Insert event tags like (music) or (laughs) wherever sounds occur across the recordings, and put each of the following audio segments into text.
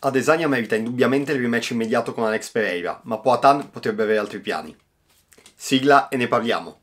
Adesanya merita indubbiamente il rematch immediato con Alex Pereira, ma Poatan potrebbe avere altri piani. Sigla e ne parliamo.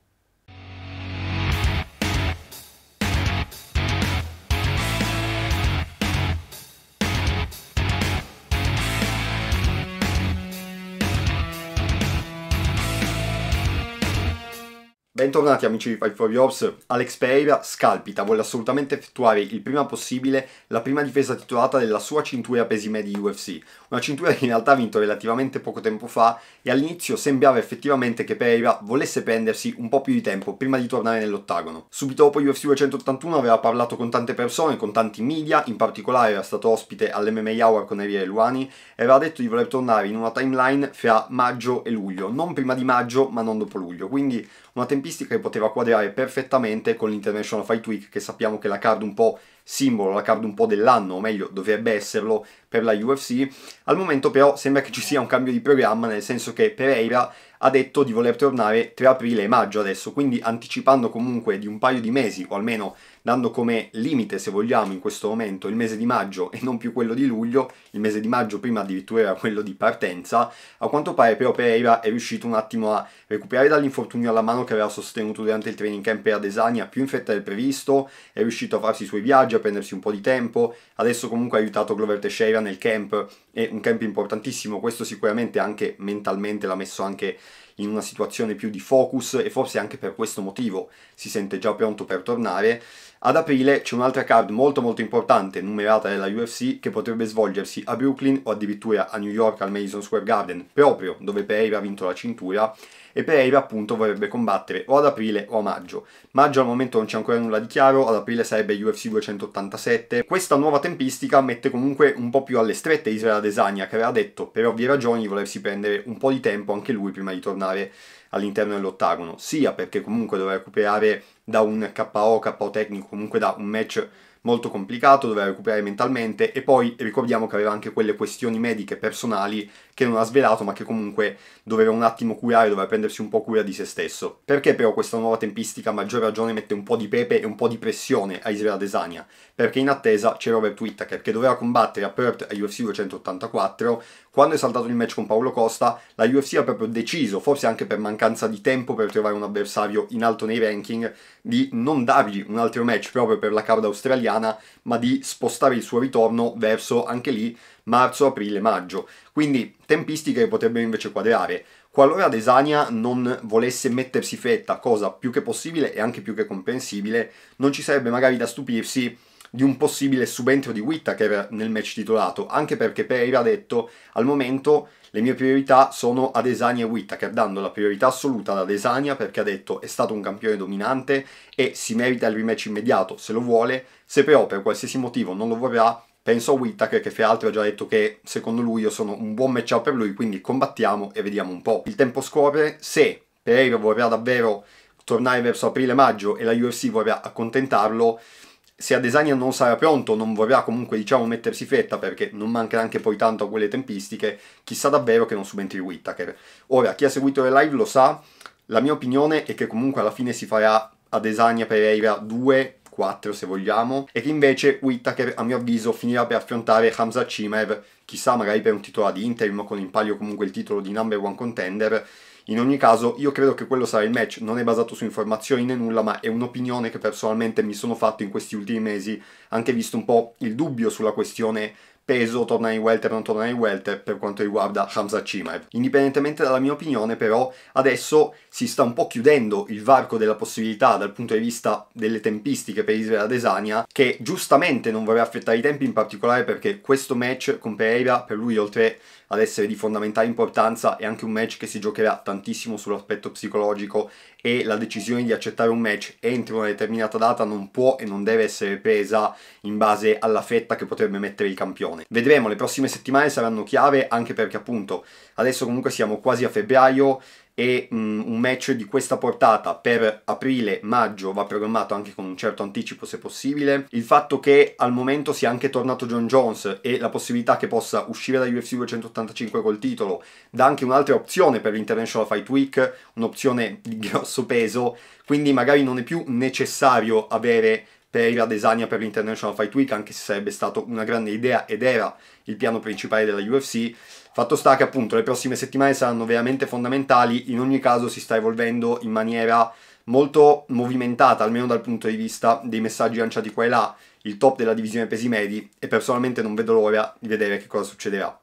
Bentornati amici di 5 Jobs, Alex Pereira scalpita, vuole assolutamente effettuare il prima possibile la prima difesa titolata della sua cintura pesi medi UFC, una cintura che in realtà ha vinto relativamente poco tempo fa e all'inizio sembrava effettivamente che Pereira volesse prendersi un po' più di tempo prima di tornare nell'ottagono. Subito dopo UFC 281 aveva parlato con tante persone, con tanti media, in particolare era stato ospite all'MMA Hour con Ariel Luani e aveva detto di voler tornare in una timeline fra maggio e luglio, non prima di maggio ma non dopo luglio, quindi una temperatura tempistica che poteva quadrare perfettamente con l'International Fight Week che sappiamo che la card un po' simbolo, la card un po' dell'anno, o meglio dovrebbe esserlo per la UFC. Al momento però sembra che ci sia un cambio di programma, nel senso che Pereira ha detto di voler tornare tra aprile e maggio adesso, quindi anticipando comunque di un paio di mesi, o almeno dando come limite, se vogliamo, in questo momento il mese di maggio e non più quello di luglio, il mese di maggio prima addirittura era quello di partenza, a quanto pare però Pereira è riuscito un attimo a recuperare dall'infortunio alla mano che aveva sostenuto durante il training camp a Desania più in fretta del previsto, è riuscito a farsi i suoi viaggi, a prendersi un po' di tempo, adesso comunque ha aiutato Glover Teixeira nel camp, è un camp importantissimo, questo sicuramente anche mentalmente l'ha messo anche in una situazione più di focus e forse anche per questo motivo si sente già pronto per tornare. Ad aprile c'è un'altra card molto molto importante numerata della UFC che potrebbe svolgersi a Brooklyn o addirittura a New York al Madison Square Garden, proprio dove Pereira ha vinto la cintura e Pereira appunto vorrebbe combattere o ad aprile o a maggio. Maggio al momento non c'è ancora nulla di chiaro, ad aprile sarebbe UFC 287. Questa nuova tempistica mette comunque un po' più alle strette Israele Adesanya che aveva detto per ovvie ragioni volersi prendere un po' di tempo anche lui prima di tornare andare all'interno dell'ottagono, sia perché comunque doveva recuperare da un KO, KO tecnico, comunque da un match molto complicato, doveva recuperare mentalmente e poi ricordiamo che aveva anche quelle questioni mediche personali che non ha svelato ma che comunque doveva un attimo curare, doveva prendersi un po' cura di se stesso. Perché però questa nuova tempistica a maggior ragione mette un po' di pepe e un po' di pressione a Israel Adesanya? Perché in attesa c'era Robert Whittaker che doveva combattere a Perth a UFC 284 quando è saltato il match con Paolo Costa, la UFC ha proprio deciso, forse anche per mancanza di tempo per trovare un avversario in alto nei ranking, di non dargli un altro match proprio per la card australiana, ma di spostare il suo ritorno verso anche lì marzo, aprile, maggio. Quindi tempistiche che potrebbero invece quadrare. Qualora Desania non volesse mettersi fretta, cosa più che possibile e anche più che comprensibile, non ci sarebbe magari da stupirsi di un possibile subentro di Whittaker nel match titolato, anche perché Pereira ha detto al momento le mie priorità sono Adesanya e Whittaker, dando la priorità assoluta ad Adesanya perché ha detto è stato un campione dominante e si merita il rematch immediato se lo vuole, se però per qualsiasi motivo non lo vorrà penso a Whittaker che fra l'altro ha già detto che secondo lui io sono un buon matchup per lui, quindi combattiamo e vediamo un po'. Il tempo scorre, se Pereira vorrà davvero tornare verso aprile-maggio e la UFC vorrà accontentarlo, se a Adesanya non sarà pronto, non vorrà comunque diciamo mettersi fretta perché non mancherà anche poi tanto a quelle tempistiche, chissà davvero che non subentri Whittaker. Ora, chi ha seguito le live lo sa, la mia opinione è che comunque alla fine si farà a Adesanya Pereira 2 4 se vogliamo, e che invece Whittaker a mio avviso finirà per affrontare Hamza Chimaev, chissà magari per un titolo ad interim con in palio comunque il titolo di number one contender, in ogni caso io credo che quello sarà il match, non è basato su informazioni né nulla, ma è un'opinione che personalmente mi sono fatto in questi ultimi mesi, anche visto un po' il dubbio sulla questione peso torna in welter o non torna in welter per quanto riguarda Hamza Cimaev. Indipendentemente dalla mia opinione però adesso si sta un po' chiudendo il varco della possibilità dal punto di vista delle tempistiche per Israele Adesania che giustamente non vorrà affettare i tempi in particolare perché questo match con Pereira per lui oltre ad essere di fondamentale importanza è anche un match che si giocherà tantissimo sull'aspetto psicologico e la decisione di accettare un match entro una determinata data non può e non deve essere presa in base alla fetta che potrebbe mettere il campione stagione. Vedremo, le prossime settimane saranno chiave anche perché appunto adesso comunque siamo quasi a febbraio e um, un match di questa portata per aprile-maggio va programmato anche con un certo anticipo se possibile. Il fatto che al momento sia anche tornato John Jones e la possibilità che possa uscire da UFC 285 col titolo dà anche un'altra opzione per l'International Fight Week, un'opzione di (laughs) grosso peso, quindi magari non è più necessario avere Terry la designa per l'International Fight Week, anche se sarebbe stata una grande idea ed era il piano principale della UFC. Fatto sta che appunto le prossime settimane saranno veramente fondamentali, in ogni caso si sta evolvendo in maniera molto movimentata, almeno dal punto di vista dei messaggi lanciati qua e là, il top della divisione pesi medi e personalmente non vedo l'ora di vedere che cosa succederà.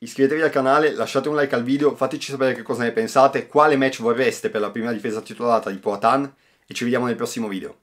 Iscrivetevi al canale, lasciate un like al video, fateci sapere che cosa ne pensate, quale match vorreste per la prima difesa titolata di Poatan e ci vediamo nel prossimo video.